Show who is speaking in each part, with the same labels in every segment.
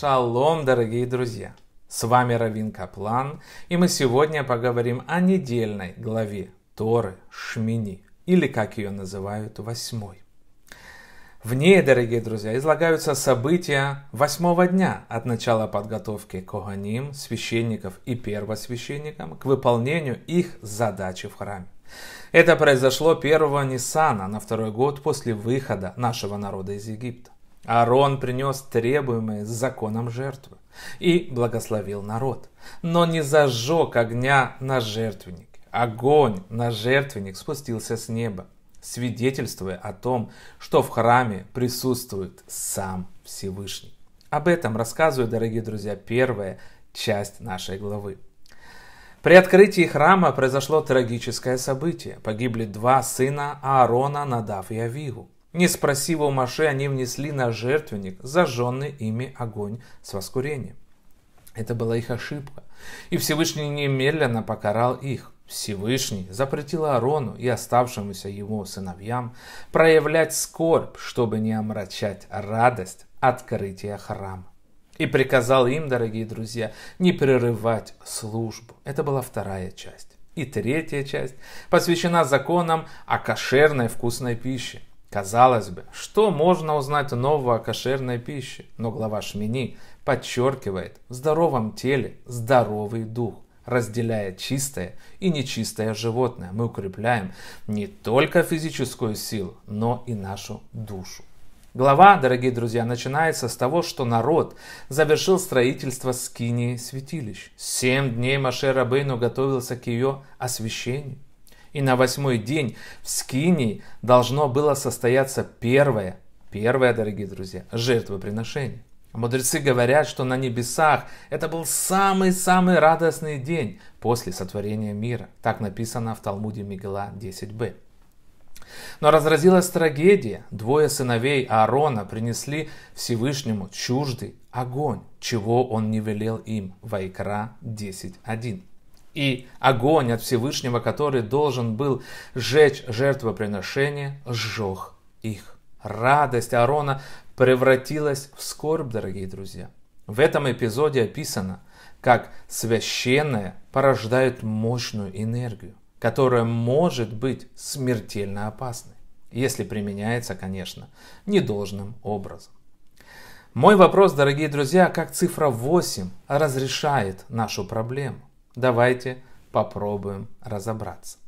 Speaker 1: Шалом, дорогие друзья! С вами Равин Каплан, и мы сегодня поговорим о недельной главе Торы Шмини, или как ее называют, восьмой. В ней, дорогие друзья, излагаются события восьмого дня от начала подготовки Коганим, священников и первосвященникам к выполнению их задачи в храме. Это произошло 1 Нисана на второй год после выхода нашего народа из Египта. Аарон принес требуемые законом жертвы и благословил народ, но не зажег огня на жертвенник. Огонь на жертвенник спустился с неба, свидетельствуя о том, что в храме присутствует сам Всевышний. Об этом рассказываю, дорогие друзья, первая часть нашей главы. При открытии храма произошло трагическое событие. Погибли два сына Аарона, Надав и Авигу. Не спросив у Маше, они внесли на жертвенник зажженный ими огонь с воскурением. Это была их ошибка, и Всевышний немедленно покарал их. Всевышний запретил Арону и оставшимся его сыновьям проявлять скорбь, чтобы не омрачать радость открытия храма. И приказал им, дорогие друзья, не прерывать службу. Это была вторая часть. И третья часть посвящена законам о кошерной вкусной пище. Казалось бы, что можно узнать нового о кошерной пище? Но глава Шмини подчеркивает, в здоровом теле здоровый дух. Разделяя чистое и нечистое животное, мы укрепляем не только физическую силу, но и нашу душу. Глава, дорогие друзья, начинается с того, что народ завершил строительство скинии святилищ. Семь дней Маше Рабейну готовился к ее освящению. И на восьмой день в Скинии должно было состояться первое, первое, дорогие друзья, жертвоприношение. Мудрецы говорят, что на небесах это был самый-самый радостный день после сотворения мира. Так написано в Талмуде Мигла 10b. Но разразилась трагедия. Двое сыновей Аарона принесли Всевышнему чуждый огонь, чего он не велел им. Вайкра 10.1 и огонь от Всевышнего, который должен был сжечь жертвоприношение, сжег их. Радость Аарона превратилась в скорбь, дорогие друзья. В этом эпизоде описано, как священное порождает мощную энергию, которая может быть смертельно опасной, если применяется, конечно, недолжным образом. Мой вопрос, дорогие друзья, как цифра 8 разрешает нашу проблему? Давайте попробуем разобраться.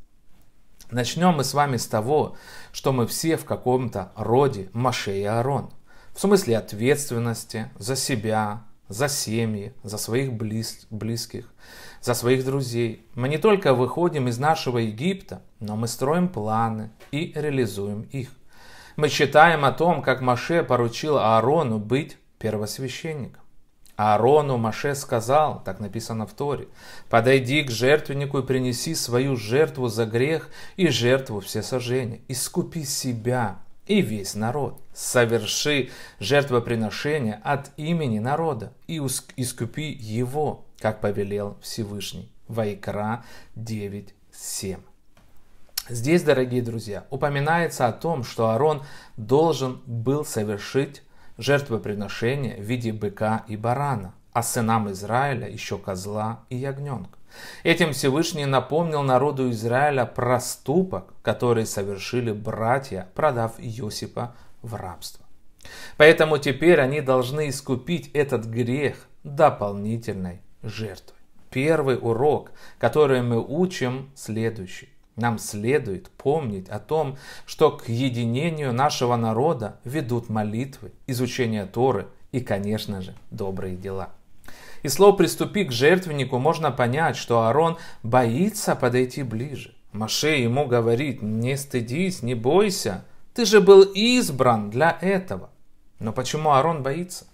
Speaker 1: Начнем мы с вами с того, что мы все в каком-то роде Маше и Арон, В смысле ответственности за себя, за семьи, за своих близ, близких, за своих друзей. Мы не только выходим из нашего Египта, но мы строим планы и реализуем их. Мы читаем о том, как Маше поручил Аарону быть первосвященником. Аарону Маше сказал, так написано в Торе, «Подойди к жертвеннику и принеси свою жертву за грех и жертву всесожжения, искупи себя и весь народ, соверши жертвоприношение от имени народа и искупи его, как повелел Всевышний». Вайкра 9.7. Здесь, дорогие друзья, упоминается о том, что Аарон должен был совершить жертвоприношения в виде быка и барана, а сынам Израиля еще козла и ягненка. Этим Всевышний напомнил народу Израиля проступок, который совершили братья, продав Иосипа в рабство. Поэтому теперь они должны искупить этот грех дополнительной жертвой. Первый урок, который мы учим, следующий. Нам следует помнить о том, что к единению нашего народа ведут молитвы, изучение Торы и, конечно же, добрые дела. И слово «приступи к жертвеннику» можно понять, что Аарон боится подойти ближе. Маше ему говорит «не стыдись, не бойся, ты же был избран для этого». Но почему Аарон боится?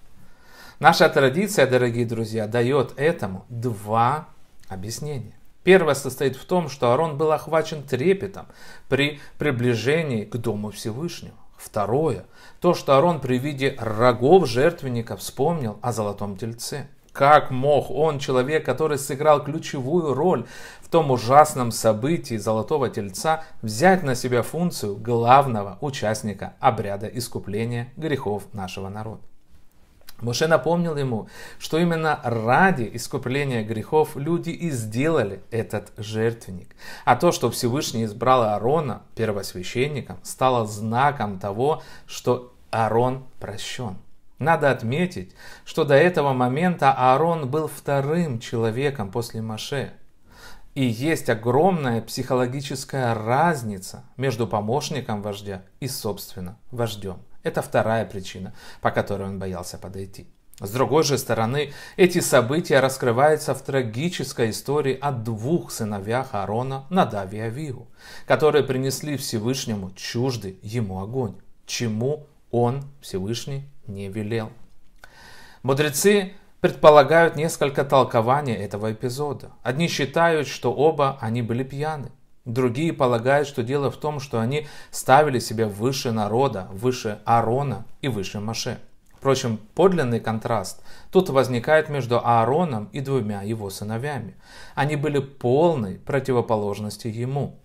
Speaker 1: Наша традиция, дорогие друзья, дает этому два объяснения. Первое состоит в том, что Аарон был охвачен трепетом при приближении к Дому Всевышнего. Второе, то, что Аарон при виде рогов жертвенника вспомнил о золотом тельце. Как мог он, человек, который сыграл ключевую роль в том ужасном событии золотого тельца, взять на себя функцию главного участника обряда искупления грехов нашего народа? Моше напомнил ему, что именно ради искупления грехов люди и сделали этот жертвенник. А то, что Всевышний избрал Аарона первосвященником, стало знаком того, что Аарон прощен. Надо отметить, что до этого момента Аарон был вторым человеком после Моше. И есть огромная психологическая разница между помощником вождя и, собственно, вождем – это вторая причина, по которой он боялся подойти. С другой же стороны, эти события раскрываются в трагической истории о двух сыновьях Аарона, Надаве и Авигу, которые принесли Всевышнему чужды ему огонь, чему он, Всевышний, не велел. Мудрецы предполагают несколько толкований этого эпизода. Одни считают, что оба они были пьяны, Другие полагают, что дело в том, что они ставили себя выше народа, выше Аарона и выше Маше. Впрочем, подлинный контраст тут возникает между Аароном и двумя его сыновьями. Они были полной противоположности ему.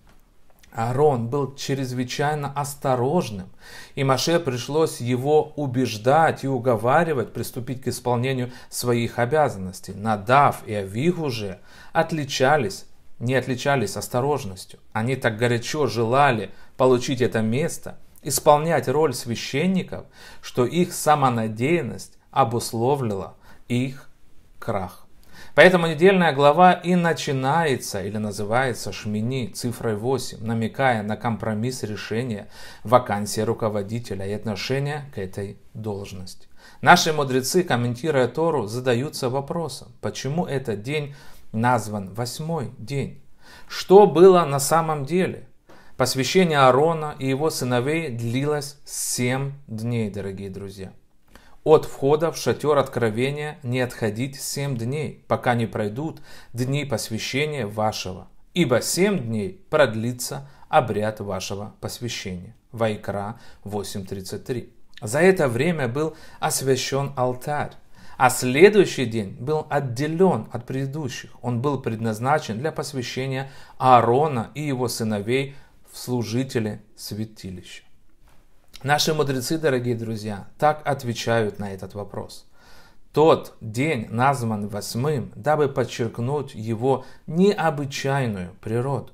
Speaker 1: Аарон был чрезвычайно осторожным, и Маше пришлось его убеждать и уговаривать приступить к исполнению своих обязанностей. Надав и Авигу уже отличались не отличались осторожностью. Они так горячо желали получить это место, исполнять роль священников, что их самонадеянность обусловлила их крах. Поэтому недельная глава и начинается или называется Шмини цифрой 8, намекая на компромисс решения вакансии руководителя и отношения к этой должности. Наши мудрецы, комментируя Тору, задаются вопросом, почему этот день назван восьмой день. Что было на самом деле? Посвящение Аарона и его сыновей длилось семь дней, дорогие друзья. От входа в шатер откровения не отходить семь дней, пока не пройдут дни посвящения вашего. Ибо семь дней продлится обряд вашего посвящения. Вайкра 8.33. За это время был освящен алтарь, а следующий день был отделен от предыдущих. Он был предназначен для посвящения Аарона и его сыновей в служители святилища. Наши мудрецы, дорогие друзья, так отвечают на этот вопрос. Тот день назван восьмым, дабы подчеркнуть его необычайную природу.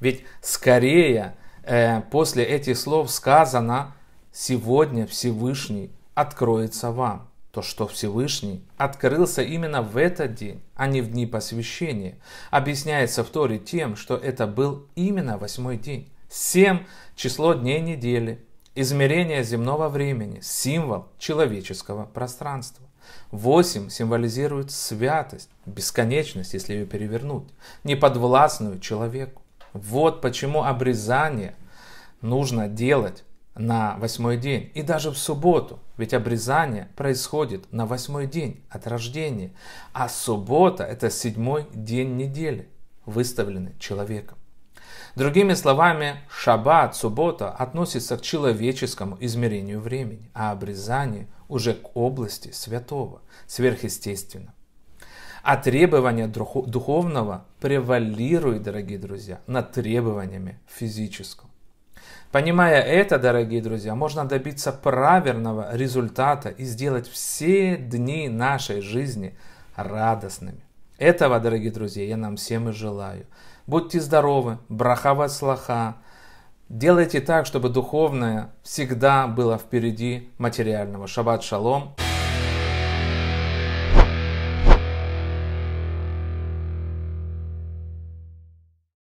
Speaker 1: Ведь скорее э, после этих слов сказано «Сегодня Всевышний откроется вам» то что Всевышний открылся именно в этот день, а не в дни посвящения, объясняется в Торе тем, что это был именно восьмой день. Семь – число дней недели, измерение земного времени, символ человеческого пространства. Восемь символизирует святость, бесконечность, если ее перевернуть, неподвластную человеку. Вот почему обрезание нужно делать на восьмой день и даже в субботу, ведь обрезание происходит на восьмой день от рождения, а суббота – это седьмой день недели, выставленный человеком. Другими словами, шаббат, суббота относится к человеческому измерению времени, а обрезание уже к области святого, сверхъестественно. А требование духовного превалирует, дорогие друзья, над требованиями физического. Понимая это, дорогие друзья, можно добиться правильного результата и сделать все дни нашей жизни радостными. Этого, дорогие друзья, я нам всем и желаю. Будьте здоровы, брахава слаха. Делайте так, чтобы духовное всегда было впереди материального. Шаббат шалом.